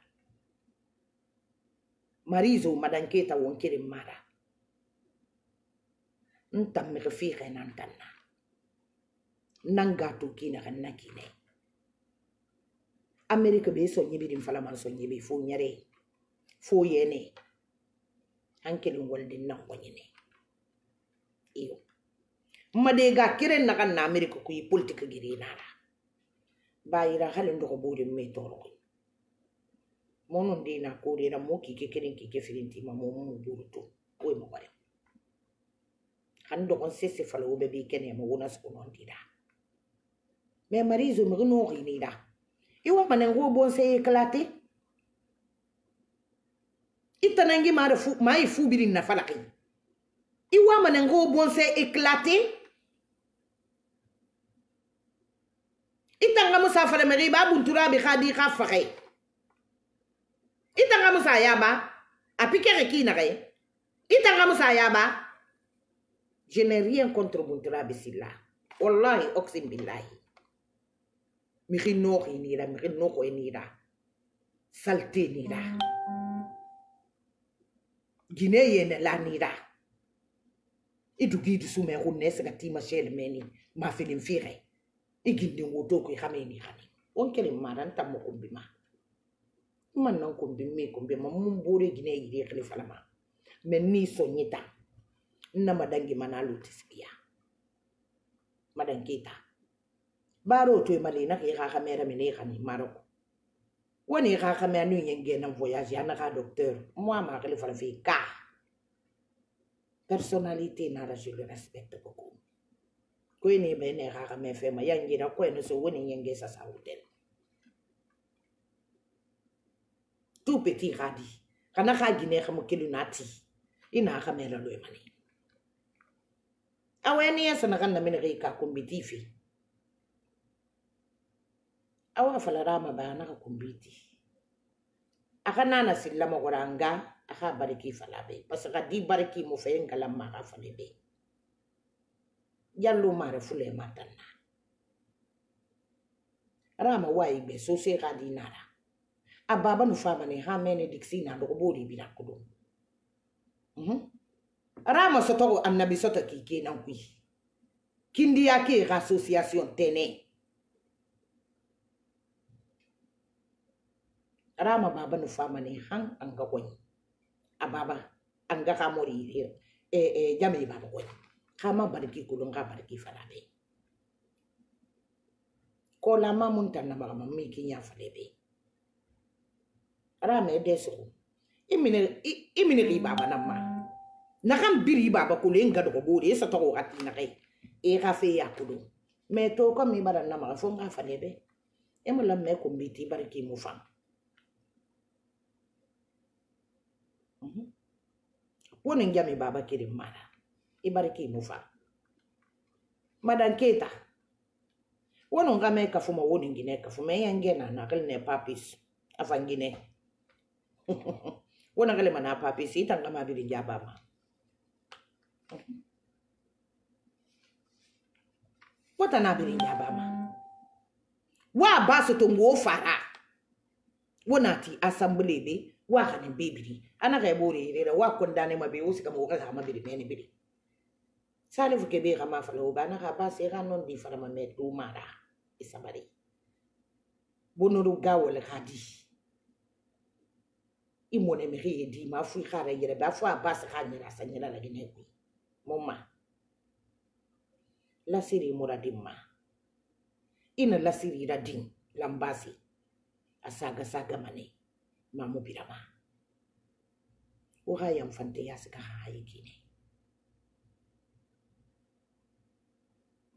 marizo madanketa wonkere mara ntamme ke fiire nan tanna nanga to kina kan nakine amérique ɓe soñiɓi ɗin falaman soñiɓi fo ñare fo yene hankelin wolɗin nangoñine iyo madega kiren nagan na amérique koyi politique girinaɗa bayira halin ɗoko ɓoɗin me torokoy monon ɗina korena mo kike kenen kike firintima momomo ɓuru to koye mogore han ɗogon sese falowoɓe ɓe kenema wonasugo non ɗiɗa mais marisomeɗo noxiniɗa i wakmana ngo bon se éclaté i tanangi ma fu ma i fu biri na falaki i wakmana ngo bon se éclaté itanga musa fale mari ba buntura bi khadi kha fakhe itanga musa yaba apikere ki na kay itanga musa yaba je n'ai rien contre buntura bisilla wallahi oxim billahi mi noch in nieder mir noch in nieder fall nieder Gine jene la nieder I du gi so mir run nesse ka timer sjel meni ma fi dem fire I e gi den wo doke ha meni ha On ke ma dan ta mo kun bi ma Ma non kun bi me kun bi ma mu bore gine i dire le fala ma Men ni so nyita Na ma dangi ma na lu tis kia Ma dangi ta Ma dangi ta baro to mari na ke ga mera mene ga ni marok woni ga ga mera nu yenge na voyage ya na ga docteur moi ma ke le fara fi ka personnalité na ra je le respecte beaucoup kweni bene ga ga me fe ma yangi ra kwene so woni yenge sa sa hotel tout petit radi kana ga gine ga mo kelunati ina ga mera lo mani awene ya kana mene ga e kombitifi awakafalarama bana kakumbiti akanana silama koranga aka bariki falabe pasaka di bariki mufe ngalama aka falebe yallo mare fule matanna rama wayi be sose kadi nara ababa nu famane ha mene diksi nando ko boli bira kudu mhm. rama sotogo annabi soto ki kenan kui kindiya ke association tene rama baba nu famani han an ga kwani a baba an ga kamori e e jami baba kwani kama barki kulun ga barki fara be ko la ma mun tan na ba ma mi kin ya fale be rama de so imine imine ri baba na ma na kan biri baba kulun ga do bo de sa to ko ati na kai e ka fe ya kulun me to ko mi bara na ma fo ga fale be e mo la me ko mi ti barki mu fam woni mi baba kirim mara ibariki mufa madan keta nga me kafuma woni ngine kafuma na nakal ne papis afangine wona ngale mana papis itanga mabiri njaba baba wata nabiri njaba baba wa basu tungu fara wona ti be wakanin bebiri ana kai bore rera wa kun dane ma be usi kama wakati hama biri bene biri sani fuke be kama fala uba na kaba se ka non di fala ma me du mara isabari bonuru gawo le kadi imone me ye di ma fu khara yere ba fu abas ka nyira sa nyira la gine ku mama la siri muradimma ina la siri radin lambasi asaga saga mane maamu birama waxa yanfante yasika ha hayikine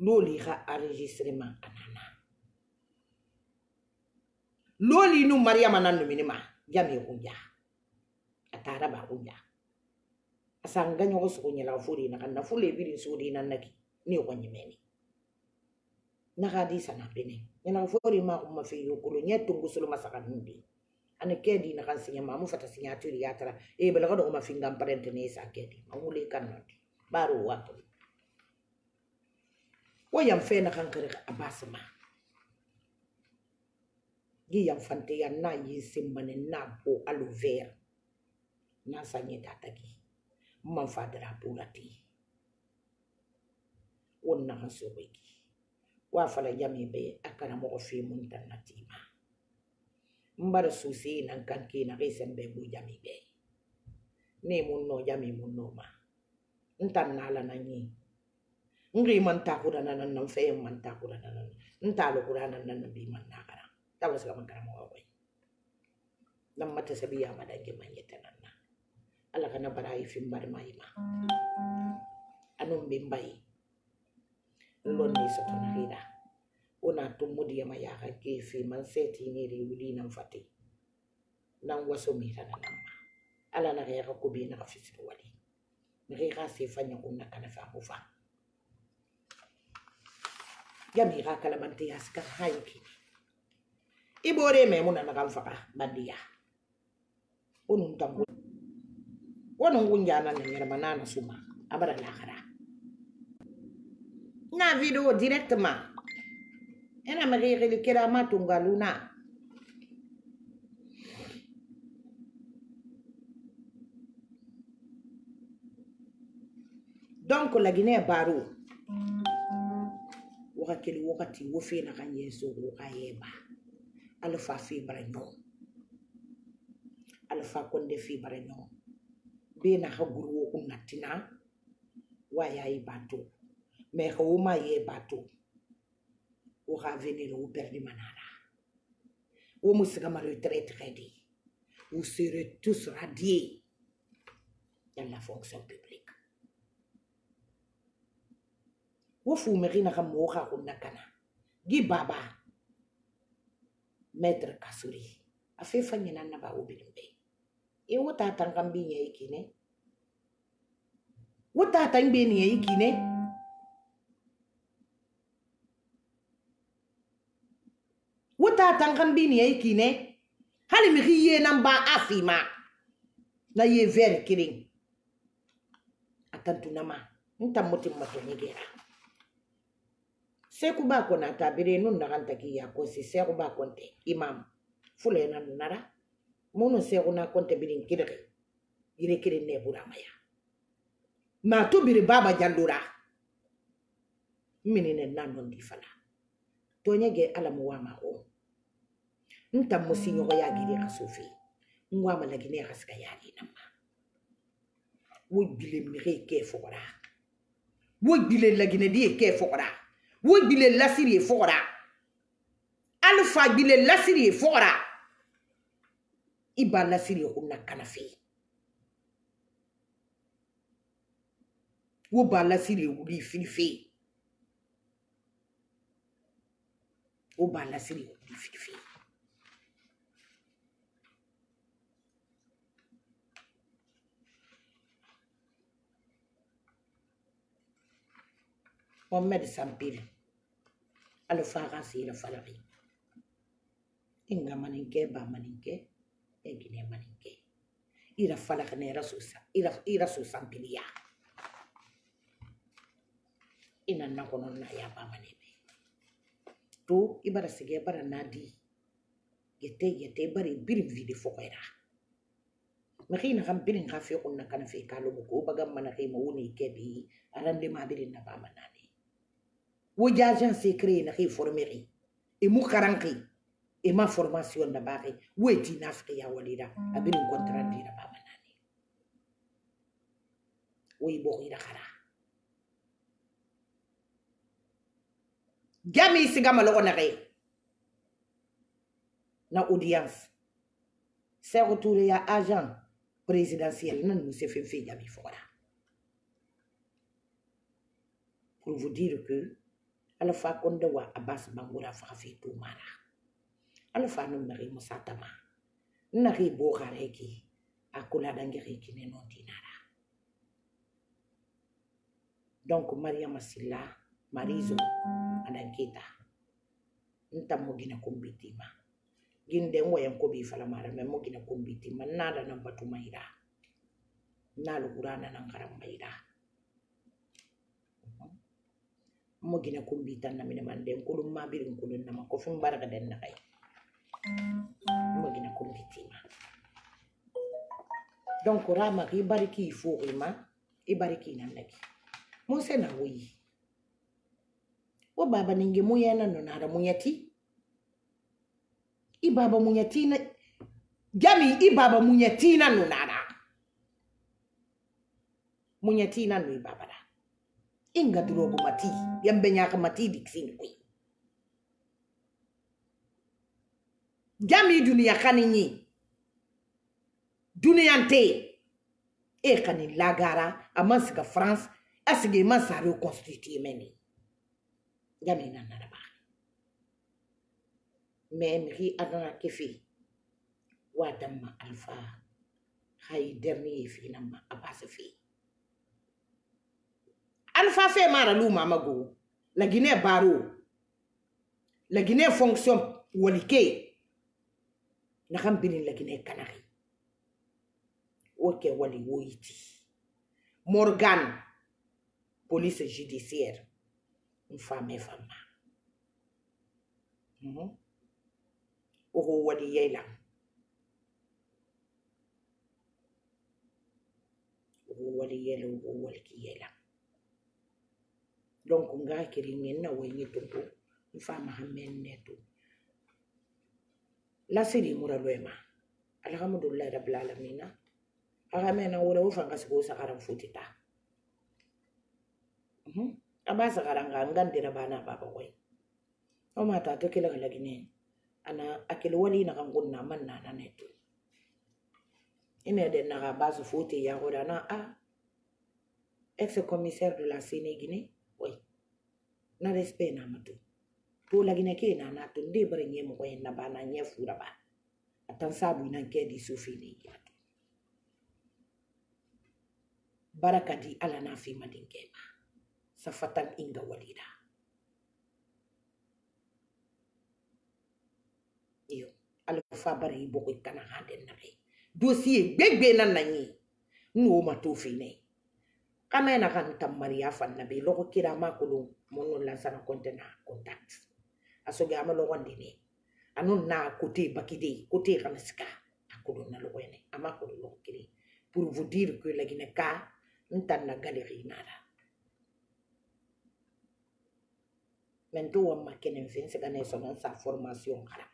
loli ka enregistrement anana loli nu mariama nannuminima jame ya atara ba ya? asanga nyogo suko nyela furi na kanna fule biri suri na naki ni ko meni. na ka di sana bene nyela furi ma ko mafi yo kulo sulu masaka ana kedi na kan sinya mamu fata sinya turi yatara e balaga do ma fingam parent ne sa kedi mawule kan noti baru waktu wo yam fe na kan kare abasma gi yam fante ya na yi simbane na bo aloe vera na sanye data gi man fadara bulati wonna kan so wegi wa fala yami be akara mo fe mun tan natima mbar susi nan kan na ke be bu jami be ne munno jami munno ma ntan na ni ngri man takura nan nan fe man takura nan ntalo kurana nan bi man ta wasu ga man karamo mo wai nam mata sabiya mada ke man yeta nan na ala kana yi fim bar mai ma anum bimbai lon ni satona hira unatumudiyama yaka gefe mansetinere wulinan nan waso mirana namma ala naga yaka kobe naga fisiri wali naga yaka sefa ɲakunna kana fe ako fa yami yaka kalamante yasika hayi kini ibore me muna naga nfaka bandiya unun tambu wonun gunjana na ɲɛrɛma nana suma abara lakara na video directement ena mririlikela matunga luna donc la guinée baro wakakeli wakati wo fe na ka ɲɛso wo ka yɛba ala fa fe bara ɲɔgɔn ala fa kɔnde fe bara ɲɔgɔn be na ka guru wo kun natina wa y'a ye bato mɛ ka wo ma ye bato père du manara ou moussika ma retraite ready vous serez tous radiés dans la fonction publique ou fou mexina xa mooxa kana gi baba maître kasuri a fait fañina naba ubirin et ou wo tatan xan bi ñayi e kine wo tatan be e kine yangandiniya i kinɛ hali migi ye nan ban a fima na ye vɛri kelen a tantunama n tan moti matonyigera seku ba kɔni a tabire nu nagantaki ya kosi seku ba kɔnte imam fulena nunara munu seku na kɔnte birin kirigi yire kelen ne buramaya ma to biri baba jallura minine na nondi fana tonye ge alamu wa ma o n tan mo siɲɔgɔn y'a gili ka so fɛ n ko a ma laginɛ ya ka se ka y'a e e di na e ma wo gbile mege ye kɛ fɔgɔra wo gbile laginɛdi ye kɛ fɔgɔra wo gbile lasiri ye fɔgɔra alifa gbile lasiri ye fɔgɔra i b'a lasiri ye ko na kana fɛ wo b'a lasiri ye wuli fili fɛ wo b'a lasiri ye wuli fili fɛ محمد سامبيل الفاغا سيرا فلغي إنغا منينكي با منينكي إنغيني منينكي إيرا فلغ نيرا سوسا إيرا إيرا سوسا بليا إنا نكونو نايا با منينكي تو إبرا سيجي برا نادي yete yete bari birin vide fokoyra maxina xam birin xa fequn na kana fe ka lobu ko bagam mana xema woni kebi arande ma birin na bamana Où agent secret na kai formere et Et karankai et ma formation da ba kai wai ti na fi ya bien abin contrat dira ba mana Où wai bo ira kara gami c'est malo na na audience c'est retouré à agent présidentiel nan nous se fait fi gami fora pour vous dire que alafa konde wa abbas bangura fafe tumara alafa no mari musatama nari bo gareki akula dangere kine non dinara donc mariama silla marizo adankita nta mogina kumbitima ginde ngoyan ko bi fala mara me mogina kumbitima nada na batumaira nalu kurana na ngarambaira mogina kumbita namine mande nkulu mabiri nkulu nama kofi mbaraka den nakai mogina kumbitima donc ramaki i bariki i foxima i bariki i nandaki mun sena woyi wo baba ninge muyana nonara munyati i baba munyatina jami i baba munyatina nonara munyatina no i babara inga durogo mati yambe nyaka mati diksini kwi jami duniya kani nyi duniyante e kani lagara aman siga france asige iman sare o constitue meni jami nanara ba me miri adana kefe wa damma alfa hay dernier fi namma abasa fi Alpha mara la Guinée baro la Guinée fonction walike Nous la Guinée canari. Ok wali Morgan police judiciaire une femme est mhm. oho wali yela wali yela donc ngaa kirinye nna wenye tuntu mfama hammenne tu lasiri mura loema alhamdulillahi rabbil alamina agamena wala wo fanga sigo sagaran futita aba sagaran ga ngandira bana baba koy o mata to kila galagine ana akil wali na kan gunna manna na ne tu ina da na ga basu futi ya gora na a ex commissaire de la Sénégal oyi na respect na ma to to lagina ke na na to nde bara nye mo na ba na nye fura ba atan sabu ina ke di sofi ne ya to baraka di ala na fi madin ke ma safatan inga walida iyo ala fa bara i boko kana hande na ke dossier gbegbe na na nyi nu o ma to fi ne kama yana kan tammari ya fanna bai logo kira ma kulu mun lan sana konten na contact aso ga ma logo ndine anun na kote bakide kote kana sika akulu na logo ne ama kulu logo kire pour vous dire que la gine ka ntan na galerie nada men to wa makene fin sika ne sonon sa formation kala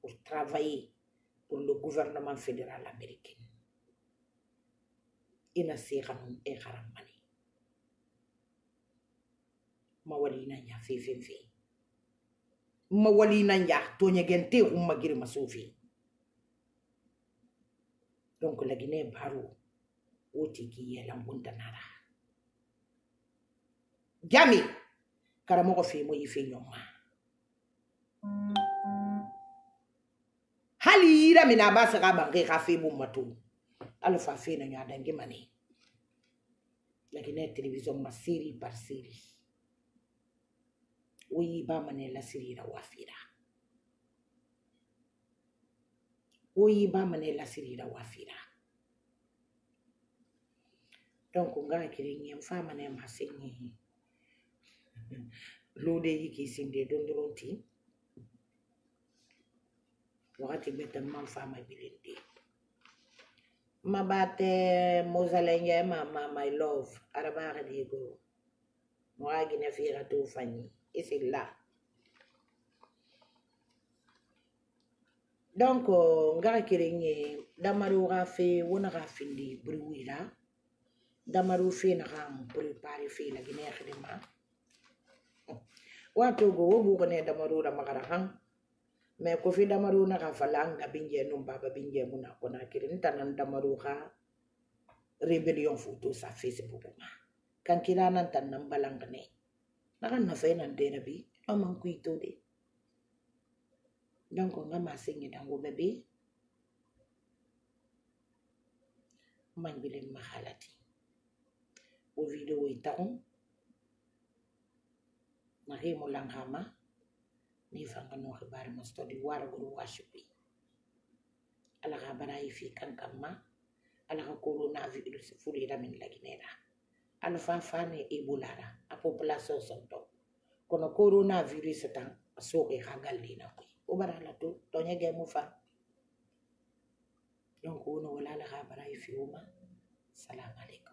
pour travailler pour le gouvernement fédéral américain inasiqanum e xaranmani ma walina ña fefen fe ma walina ña toñegente xumma girma suufi donc lagine baro woti ki e nara jami karamoxo fe mo yife ñomma hali yira mina ba saga bange xa fe bumma alfafina nyadange mane lakini ya television masiri par siri woyi ba mane la siri na wafira woyi ba mane la siri na wafira donc nga kirinye mfa mane masenyi lode yiki sinde dondronti wakati beta mfama bilende mabate mozalenga mama my love arabara diego moagina fira to fani ese la donc euh, ngara kere nye damaru ga fe wona ga findi bruwira damaru fe na ga prepare fe la gine khidma wato go wo bu ne damaru ra magara hang me ko fi damaru na ka falang abinje num baba binje muna ko na kirin tanan damaru ka rebellion photo sa facebook ma kan kira nan tan nan balang ne na kan na fe nan de na bi aman ku ito de ko nga ma singi go bebe man bilen mahalati o video itaon na mo lang hama ni fanka no xibaar ma stodi waragul washupi ala ka yi fi kankan ma ala ka coronavirus furira min laginera ala fan fane ebolara a population sonto kono coronavirus tan soke ka gallina ko o bara la to toñege mu fa donc wono wala ala ka bara yi fi wuma salamu aleykum